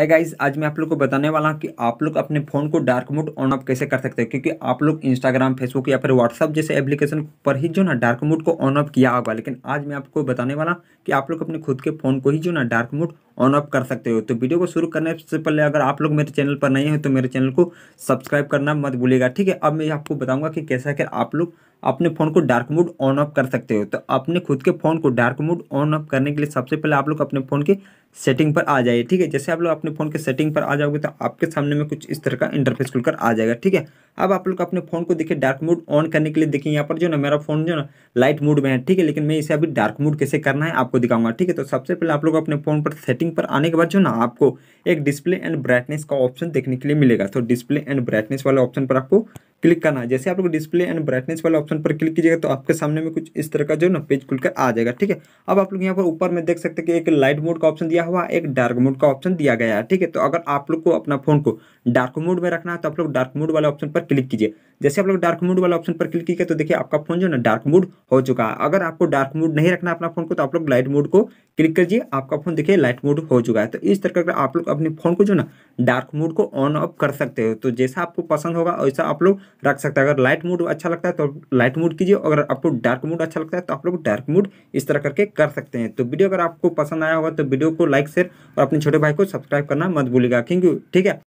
है गाइज आज मैं आप लोग को बताने वाला हूँ कि आप लोग अपने फ़ोन को डार्क मोड ऑन ऑफ कैसे कर सकते हैं क्योंकि आप लोग इंस्टाग्राम फेसबुक या फिर व्हाट्सअप जैसे एप्लीकेशन पर ही जो ना डार्क मोड को ऑन ऑफ किया होगा लेकिन आज मैं आपको बताने वाला कि आप लोग अपने खुद के फ़ोन को ही जो ना डार्क मोड ऑन ऑफ कर सकते हो तो वीडियो को शुरू करने से पहले अगर आप लोग मेरे चैनल पर नहीं हैं तो मेरे चैनल को सब्सक्राइब करना मत भूलेगा ठीक है अब मैं आपको बताऊँगा कि कैसे कर आप लोग अपने फ़ोन को डार्क मोड ऑन ऑफ कर सकते हो तो अपने खुद के फ़ोन को डार्क मोड ऑन ऑफ करने के लिए सबसे पहले आप लोग अपने फ़ोन की सेटिंग पर आ जाइए ठीक है जैसे आप लोग अपने फ़ोन के सेटिंग पर आ जाओगे तो आपके सामने में कुछ इस तरह का इंटरफेस खुलकर आ जाएगा ठीक है अब आप लोग अपने फ़ोन को देखिए डार्क मोड ऑन करने के लिए देखिए यहाँ पर जो ना मेरा फ़ोन जो ना लाइट मोड में है ठीक है लेकिन मैं इसे अभी डार्क मोड कैसे करना है आपको दिखाऊंगा ठीक है तो सबसे पहले आप लोग अपने फ़ोन पर सेटिंग पर आने के बाद जो ना आपको एक डिस्प्ले एंड ब्राइटनेस का ऑप्शन देखने के लिए मिलेगा तो डिस्प्ले एंड ब्राइटनेस वाले ऑप्शन पर आपको क्लिक करना है जैसे आप लोग डिस्प्ले एंड ब्राइटनेस वाले ऑप्शन पर क्लिक कीजिएगा तो आपके सामने में कुछ इस तरह का जो ना पेज खुलकर आ जाएगा ठीक है अब आप लोग यहाँ पर ऊपर में देख सकते हैं कि एक लाइट मोड का ऑप्शन दिया हुआ है एक डार्क मोड का ऑप्शन दिया गया है ठीक है तो अगर आप लोग को अपना फोन को डार्क मोड में रखना है तो आप लोग डार्क मोड वाले ऑप्शन पर क्लिक कीजिए जैसे आप लोग डार्क मूड वाला ऑप्शन पर क्लिक किया तो देखिए आपका फोन जो ना डार्क मूड हो चुका है अगर आपको डार्क मूड नहीं रखना अपना फोन को तो आप लोग लाइट मूड को क्लिक करिए आपका फोन देखिए लाइट मूड हो चुका है तो इस तरह का आप लोग अपने फोन को जो ना डार्क मूड को ऑन ऑफ कर सकते हो तो जैसा आपको पसंद होगा वैसा आप लोग रख सकते हैं अगर लाइट मूड अच्छा लगता है तो लाइट मूड कीजिए अगर आपको डार्क मूड अच्छा लगता है तो आप लोग डार्क मूड इस तरह करके कर सकते हैं तो वीडियो अगर आपको पसंद आया होगा तो वीडियो को लाइक शेयर और अपने छोटे भाई को सब्सक्राइब करना मत भूलिएगा थैंक यू ठीक है